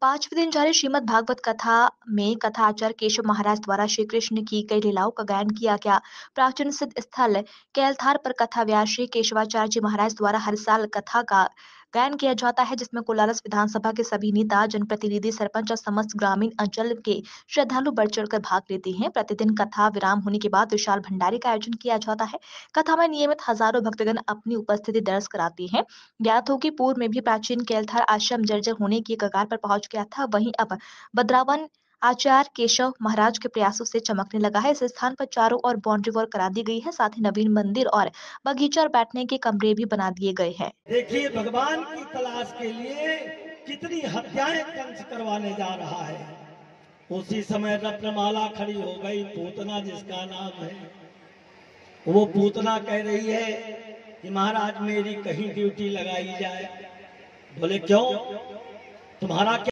पांचवे दिन जारी श्रीमद भागवत कथा में कथा आचार्य केशव महाराज द्वारा श्री कृष्ण की कई लीलाओं का गायन किया गया प्राचीन सिद्ध स्थल कैलथार पर कथा व्यास श्री केशवाचार्य जी महाराज द्वारा हर साल कथा का चयन किया जाता है जिसमें कोलारस विधानसभा के सभी नेता जनप्रतिनिधि सरपंच और समस्त ग्रामीण अंचल के श्रद्धालु बढ़ चढ़कर भाग लेते हैं प्रतिदिन कथा विराम होने के बाद विशाल भंडारी का आयोजन किया जाता है कथा में नियमित हजारों भक्तगण अपनी उपस्थिति दर्ज कराते हैं ज्ञात हो कि पूर्व में भी प्राचीन केलथर आश्रम जर्जर होने की कगार पर पहुंच गया था वहीं अब बद्रावन आचार्य केशव महाराज के प्रयासों से चमकने लगा है इस स्थान पर चारों ओर बाउंड्री वॉल करा दी गई है साथ ही नवीन मंदिर और बगीचा और बैठने के कमरे भी बना दिए गए हैं देखिए भगवान की तलाश के लिए कितनी हत्याएं कंस करवाने जा रहा है उसी समय रत्नमाला खड़ी हो गई पूतना जिसका नाम है वो पूतना कह रही है कि महाराज मेरी कहीं ड्यूटी लगाई जाए बोले क्यों तुम्हारा क्या